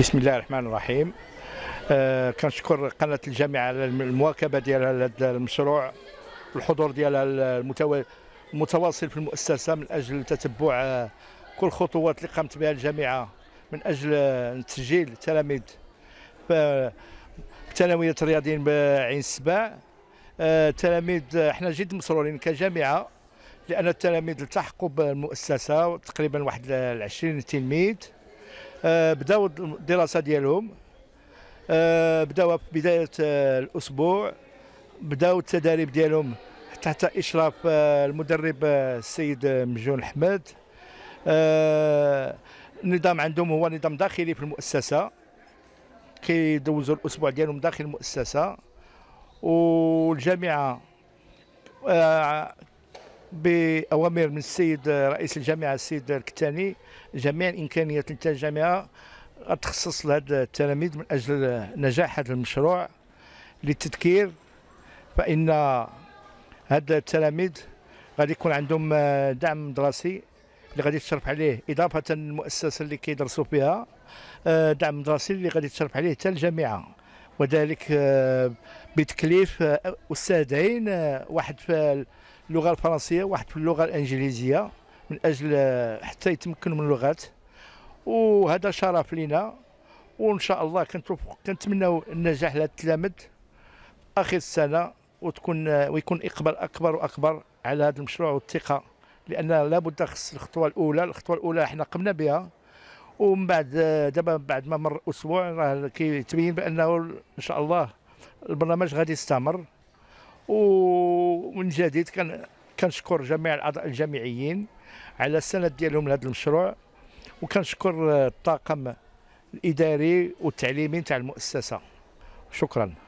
بسم الله الرحمن الرحيم آه كنشكر قناه الجامعه على المواكبه ديال هذا المشروع الحضور ديالها المتواصل في المؤسسه من اجل تتبع آه، كل الخطوات اللي قامت بها الجامعه من اجل آه، تسجيل تلاميذ ثانويه الرياضيين بعين السباع آه، تلاميذ حنا جد مسرورين كجامعه لان التلاميذ التحقوا بالمؤسسه تقريبا واحد 20 تلميذ آه، بداوا الدراسه ديالهم آه، بداوا في بدايه آه، الاسبوع بداوا التدريب ديالهم تحت اشراف المدرب السيد مجون احمد النظام عندهم هو نظام داخلي في المؤسسه كيدوزوا الاسبوع ديالهم داخل المؤسسه والجامعه باوامر من السيد رئيس الجامعه السيد الكتاني جميع الامكانيات نتاع الجامعه غتخصص لهاد التلاميذ من اجل نجاح هذا المشروع للتذكير فان هاد التلاميذ غادي يكون عندهم دعم دراسي اللي غادي تشرف عليه اضافه للمؤسسه اللي كيدرسوا فيها دعم دراسي اللي غادي تشرف عليه حتى الجامعه وذلك آه، بتكليف آه، أستاذين آه، واحد في اللغة الفرنسية واحد في اللغة الإنجليزية من أجل حتى يتمكنوا من اللغات وهذا شرف لنا وإن شاء الله كنتمنوا النجاح لهذا التلامذ آخر السنة وتكون ويكون إقبال أكبر وأكبر على هذا المشروع والثقة لأن لابد خص الخطوة الأولى الخطوة الأولى احنا قمنا بها ومن بعد آه، دابا بعد ما مر اسبوع راه كيتبين بانه ان شاء الله البرنامج غادي يستمر ومن جديد كان كنشكر جميع الاعضاء الجامعيين على السند ديالهم لهذا المشروع وكنشكر آه، الطاقم الاداري والتعليمي تاع المؤسسه شكرا